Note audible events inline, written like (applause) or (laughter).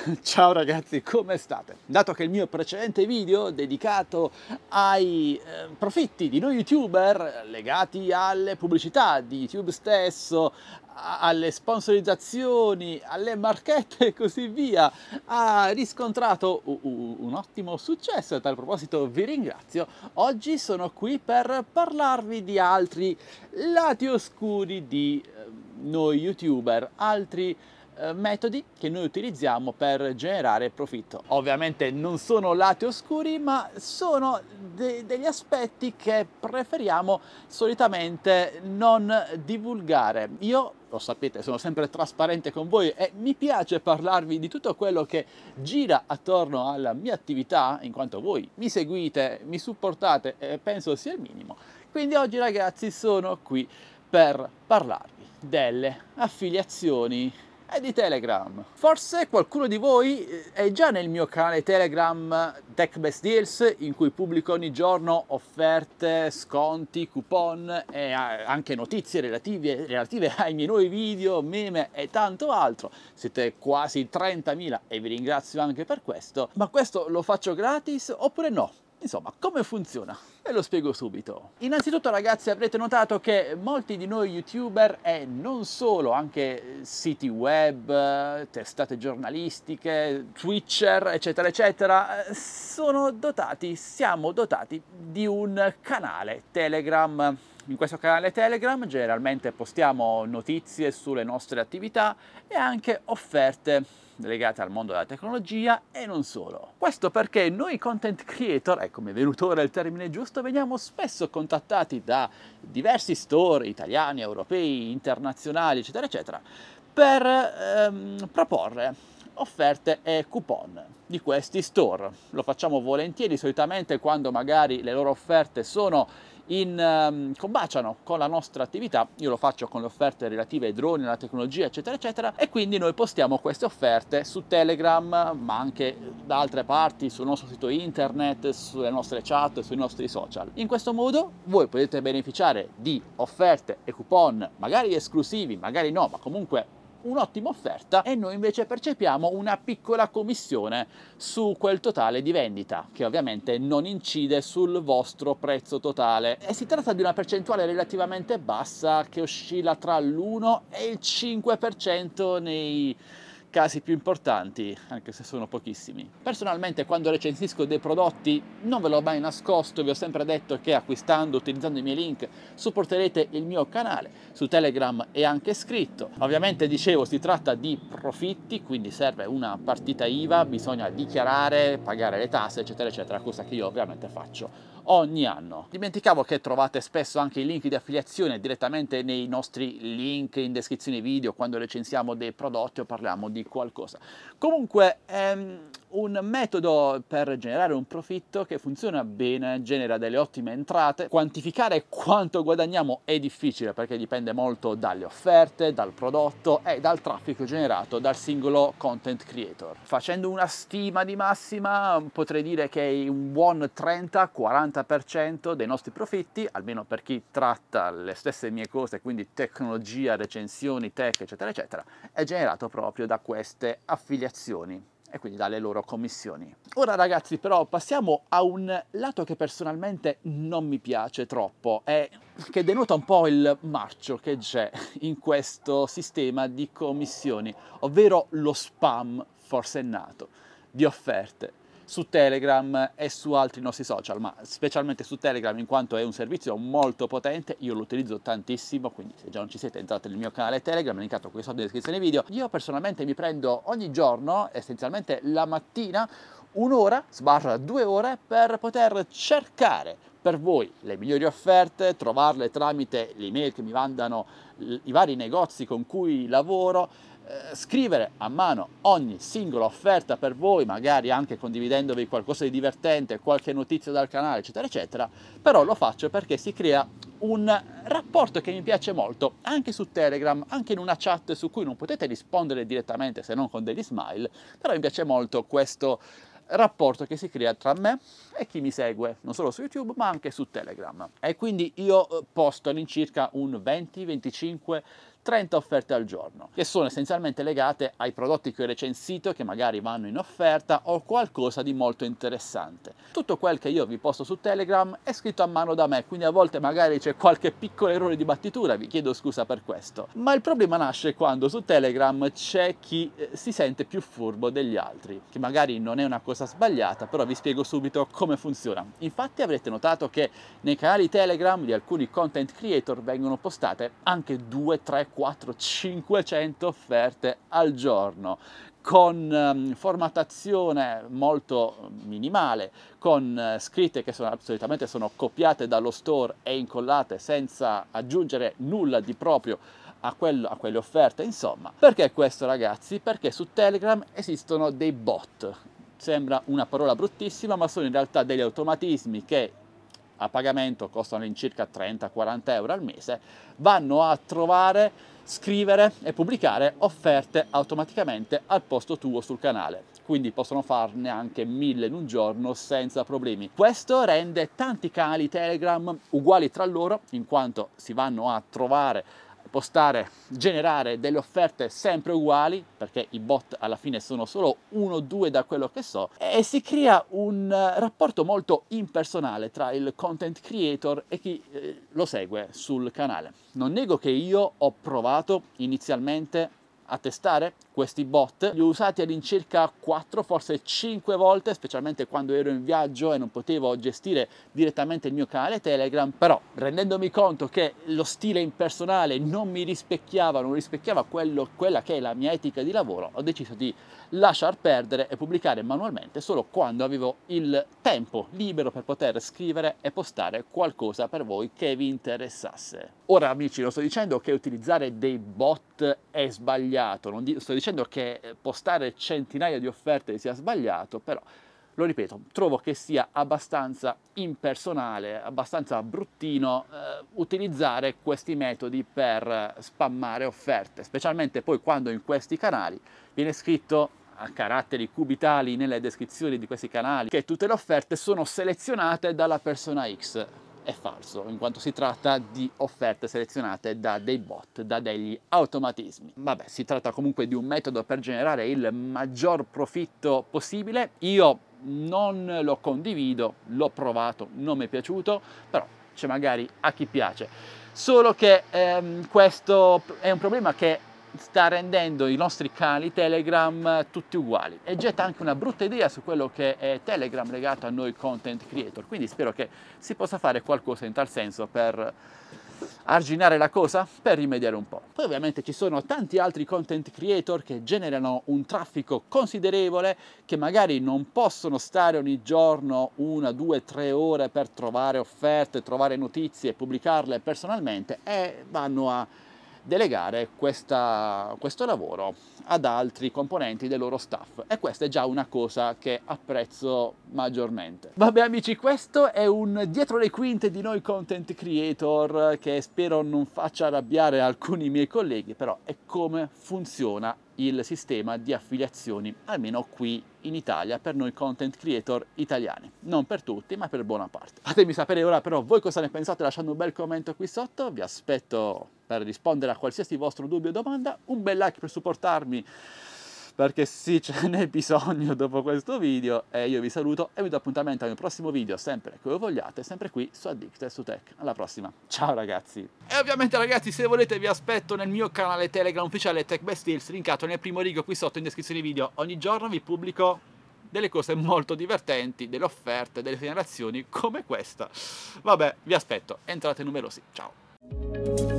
(laughs) Ciao ragazzi, come state? Dato che il mio precedente video dedicato ai eh, profitti di noi youtuber legati alle pubblicità di YouTube stesso, alle sponsorizzazioni, alle marchette e così via, ha riscontrato un ottimo successo. A tal proposito vi ringrazio. Oggi sono qui per parlarvi di altri lati oscuri di ehm, noi youtuber, altri eh, metodi che noi utilizziamo per generare profitto. Ovviamente non sono lati oscuri, ma sono de degli aspetti che preferiamo solitamente non divulgare. Io lo sapete, sono sempre trasparente con voi e mi piace parlarvi di tutto quello che gira attorno alla mia attività, in quanto voi mi seguite, mi supportate e penso sia il minimo. Quindi oggi ragazzi sono qui per parlarvi delle affiliazioni è di Telegram. Forse qualcuno di voi eh, è già nel mio canale Telegram Tech Best Deals in cui pubblico ogni giorno offerte, sconti, coupon e eh, anche notizie relative, relative (laughs) ai miei nuovi video, meme e tanto altro. Siete quasi 30.000 e vi ringrazio anche per questo, ma questo lo faccio gratis oppure no? Insomma, come funziona? Ve lo spiego subito. Innanzitutto ragazzi avrete notato che molti di noi youtuber e non solo, anche eh, siti web, eh, testate giornalistiche, twitcher, eccetera eccetera, eh, sono dotati, siamo dotati di un canale Telegram in questo canale Telegram generalmente postiamo notizie sulle nostre attività e anche offerte legate al mondo della tecnologia e non solo. Questo perché noi content creator, ecco mi è venuto ora il termine giusto, veniamo spesso contattati da diversi store italiani, europei, internazionali, eccetera, eccetera, per ehm, proporre offerte e coupon di questi store. Lo facciamo volentieri, solitamente quando magari le loro offerte sono in, um, combaciano con la nostra attività, io lo faccio con le offerte relative ai droni, alla tecnologia, eccetera, eccetera, e quindi noi postiamo queste offerte su Telegram, ma anche da altre parti, sul nostro sito internet, sulle nostre chat, sui nostri social. In questo modo voi potete beneficiare di offerte e coupon, magari esclusivi, magari no, ma comunque un'ottima offerta e noi invece percepiamo una piccola commissione su quel totale di vendita, che ovviamente non incide sul vostro prezzo totale. E si tratta di una percentuale relativamente bassa che oscilla tra l'1 e il 5% nei casi più importanti, anche se sono pochissimi. Personalmente quando recensisco dei prodotti non ve l'ho mai nascosto, vi ho sempre detto che acquistando, utilizzando i miei link, supporterete il mio canale. Su Telegram è anche scritto. Ovviamente dicevo si tratta di profitti, quindi serve una partita IVA, bisogna dichiarare, pagare le tasse, eccetera, eccetera, cosa che io ovviamente faccio ogni anno. Dimenticavo che trovate spesso anche i link di affiliazione direttamente nei nostri link in descrizione video quando recensiamo dei prodotti o parliamo di qualcosa. Comunque è ehm, un metodo per generare un profitto che funziona bene, genera delle ottime entrate. Quantificare quanto guadagniamo è difficile perché dipende molto dalle offerte, dal prodotto e dal traffico generato dal singolo content creator. Facendo una stima di massima potrei dire che un buon 30-40 80% dei nostri profitti, almeno per chi tratta le stesse mie cose, quindi tecnologia, recensioni, tech, eccetera, eccetera, è generato proprio da queste affiliazioni e quindi dalle loro commissioni. Ora ragazzi però passiamo a un lato che personalmente non mi piace troppo e che denota un po' il marcio che c'è in questo sistema di commissioni, ovvero lo spam forsennato di offerte su Telegram e su altri nostri social, ma specialmente su Telegram in quanto è un servizio molto potente, io lo utilizzo tantissimo, quindi se già non ci siete entrate nel mio canale Telegram, linkato qui sotto in descrizione video. Io personalmente mi prendo ogni giorno, essenzialmente la mattina, un'ora, sbarra due ore per poter cercare per voi le migliori offerte, trovarle tramite le email che mi mandano i vari negozi con cui lavoro, eh, scrivere a mano ogni singola offerta per voi, magari anche condividendovi qualcosa di divertente, qualche notizia dal canale, eccetera, eccetera, però lo faccio perché si crea un rapporto che mi piace molto, anche su Telegram, anche in una chat su cui non potete rispondere direttamente se non con degli smile, però mi piace molto questo rapporto che si crea tra me e chi mi segue, non solo su YouTube ma anche su Telegram. E quindi io eh, posto all'incirca un 20-25 30 offerte al giorno, che sono essenzialmente legate ai prodotti che ho recensito, che magari vanno in offerta o qualcosa di molto interessante. Tutto quel che io vi posto su Telegram è scritto a mano da me, quindi a volte magari c'è qualche piccolo errore di battitura, vi chiedo scusa per questo. Ma il problema nasce quando su Telegram c'è chi eh, si sente più furbo degli altri, che magari non è una cosa sbagliata, però vi spiego subito come funziona. Infatti avrete notato che nei canali Telegram di alcuni content creator vengono postate anche 2, 3, 400-500 offerte al giorno con ehm, formattazione molto minimale, con eh, scritte che sono, solitamente sono copiate dallo store e incollate senza aggiungere nulla di proprio a, quello, a, quelle offerte, insomma. Perché questo ragazzi? Perché su Telegram esistono dei bot. Sembra una parola bruttissima, ma sono in realtà degli automatismi che a pagamento costano all'incirca 30-40 euro al mese, vanno a trovare, scrivere e pubblicare offerte automaticamente al posto tuo sul canale. Quindi possono farne anche mille in un giorno senza problemi. Questo rende tanti canali Telegram uguali tra loro, in quanto si vanno a trovare postare, generare delle offerte sempre uguali, perché i bot alla fine sono solo uno o due da quello che so, e si crea un eh, rapporto molto impersonale tra il content creator e chi eh, lo segue sul canale. Non nego che io ho provato inizialmente a testare questi bot. Li ho usati all'incirca 4, forse 5 volte, specialmente quando ero in viaggio e non potevo gestire direttamente il mio canale Telegram, però rendendomi conto che lo stile impersonale non mi rispecchiava, non rispecchiava quello, quella che è la mia etica di lavoro, ho deciso di lasciar perdere e pubblicare manualmente solo quando avevo il tempo libero per poter scrivere e postare qualcosa per voi che vi interessasse. Ora amici, non sto dicendo che utilizzare dei bot è sbagliato, non sto dicendo che postare centinaia di offerte sia sbagliato, però lo ripeto, trovo che sia abbastanza impersonale, abbastanza bruttino eh, utilizzare questi metodi per spammare offerte, specialmente poi quando in questi canali viene scritto a caratteri cubitali nelle descrizioni di questi canali che tutte le offerte sono selezionate dalla persona X è falso, in quanto si tratta di offerte selezionate da dei bot, da degli automatismi. Vabbè, si tratta comunque di un metodo per generare il maggior profitto possibile. Io non lo condivido, l'ho provato, non mi è piaciuto, però c'è magari a chi piace. Solo che ehm, questo è un problema che sta rendendo i nostri canali Telegram tutti uguali e getta anche una brutta idea su quello che è Telegram legato a noi content creator. Quindi spero che si possa fare qualcosa in tal senso per arginare la cosa per rimediare un po'. Poi ovviamente ci sono tanti altri content creator che generano un traffico considerevole che magari non possono stare ogni giorno una, due, tre ore per trovare offerte, trovare notizie, pubblicarle personalmente e vanno a delegare questa, questo lavoro ad altri componenti del loro staff e questa è già una cosa che apprezzo maggiormente. Vabbè amici questo è un dietro le quinte di noi content creator che spero non faccia arrabbiare alcuni miei colleghi però è come funziona il sistema di affiliazioni, almeno qui in Italia, per noi content creator italiani. Non per tutti, ma per buona parte. Fatemi sapere ora però voi cosa ne pensate lasciando un bel commento qui sotto, vi aspetto per rispondere a qualsiasi vostro dubbio o domanda, un bel like per supportarmi perché sì ce (laughs) n'è bisogno dopo questo video e io vi saluto e vi do appuntamento al mio prossimo video sempre come vogliate sempre qui su Addict e su Tech alla prossima ciao ragazzi e ovviamente ragazzi se volete vi aspetto nel mio canale Telegram ufficiale Tech Best Deals linkato nel primo rigo qui sotto in descrizione video ogni giorno vi pubblico delle cose molto divertenti, delle offerte, delle segnalazioni come questa. Vabbè, vi aspetto, entrate numerosi, ciao!